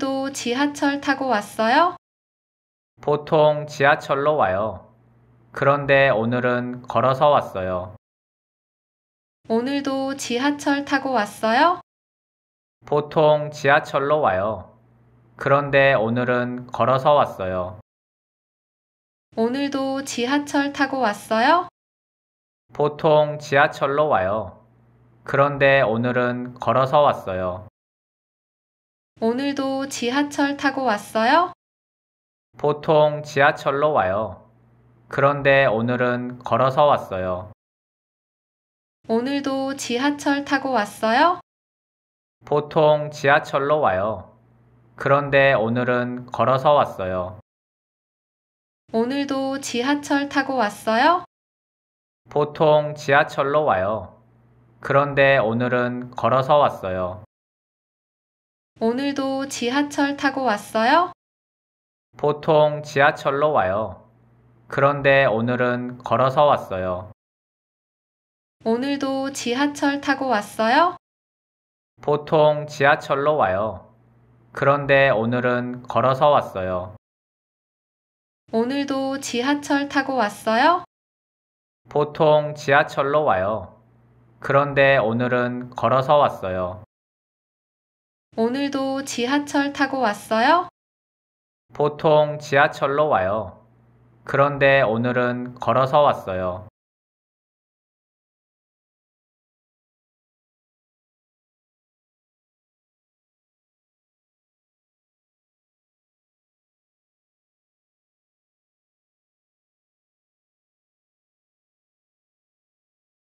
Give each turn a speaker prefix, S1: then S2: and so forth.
S1: 오늘도 지하철 타고 왔어요?
S2: 보통 지하철로 와요. 그런데 오늘은 걸어서 왔어요.
S1: 오늘도 지하철 타고 왔어요?
S2: 보통 지하철로 와요. 그런데 오늘은 걸어서 왔어요.
S1: 오늘도 지하철 타고 왔어요?
S2: 보통 지하철로 와요. 그런데 오늘은 걸어서 왔어요.
S1: 오늘도 지하철 타고 왔어요?
S2: 보통 지하철로 와요. 그런데 오늘은 걸어서 왔어요.
S1: 오늘도 지하철 타고 왔어요?
S2: 보통 지하철로 와요. 그런데 오늘은 걸어서 왔어요.
S1: 오늘도 지하철 타고 왔어요?
S2: 보통 지하철로 와요. 그런데 오늘은 걸어서 왔어요.
S1: 오늘도 지하철 타고 왔어요?
S2: 보통 지하철로 와요. 그런데 오늘은 걸어서 왔어요.
S1: 오늘도 지하철 타고 왔어요?
S2: 보통 지하철로 와요. 그런데 오늘은 걸어서 왔어요.
S1: 오늘도 지하철 타고 왔어요?
S2: 보통 지하철로 와요. 그런데 오늘은 걸어서 왔어요.
S1: 오늘도 지하철 타고 왔어요?
S2: 보통 지하철로 와요. 그런데 오늘은 걸어서 왔어요.